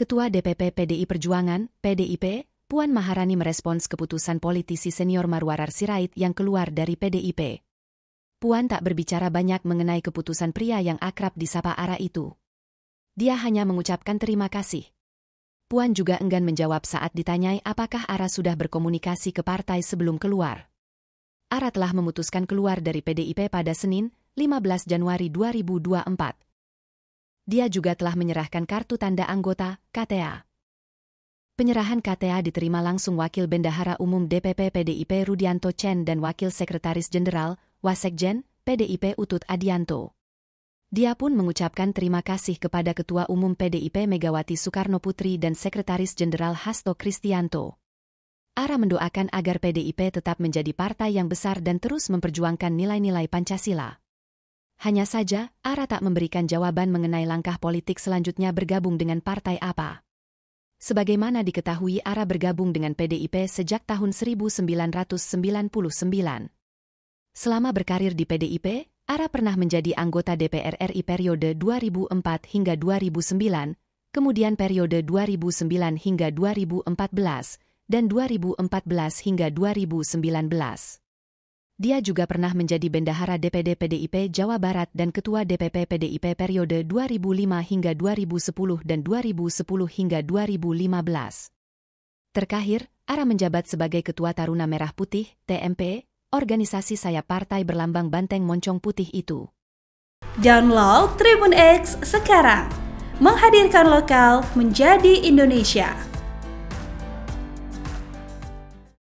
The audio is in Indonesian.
Ketua DPP PDI Perjuangan, PDIP, Puan Maharani merespons keputusan politisi senior Marwarar Sirait yang keluar dari PDIP. Puan tak berbicara banyak mengenai keputusan pria yang akrab disapa Ara itu. Dia hanya mengucapkan terima kasih. Puan juga enggan menjawab saat ditanyai apakah Ara sudah berkomunikasi ke partai sebelum keluar. Ara telah memutuskan keluar dari PDIP pada Senin, 15 Januari 2024 dia juga telah menyerahkan kartu tanda anggota KTA. Penyerahan KTA diterima langsung Wakil Bendahara Umum DPP PDIP Rudianto Chen dan Wakil Sekretaris Jenderal Wasekjen PDIP Utut Adianto. Dia pun mengucapkan terima kasih kepada Ketua Umum PDIP Megawati Soekarno Putri dan Sekretaris Jenderal Hasto Kristianto. Ara mendoakan agar PDIP tetap menjadi partai yang besar dan terus memperjuangkan nilai-nilai Pancasila. Hanya saja, Ara tak memberikan jawaban mengenai langkah politik selanjutnya bergabung dengan partai apa. Sebagaimana diketahui Ara bergabung dengan PDIP sejak tahun 1999. Selama berkarir di PDIP, Ara pernah menjadi anggota DPR RI periode 2004 hingga 2009, kemudian periode 2009 hingga 2014, dan 2014 hingga 2019 dia juga pernah menjadi bendahara DPD PDIP Jawa Barat dan ketua DPP PDIP periode 2005 hingga 2010 dan 2010 hingga 2015. Terakhir, Ara menjabat sebagai Ketua Taruna Merah Putih, TMP, organisasi sayap partai berlambang banteng moncong putih itu. Download Tribun X sekarang, menghadirkan lokal menjadi Indonesia.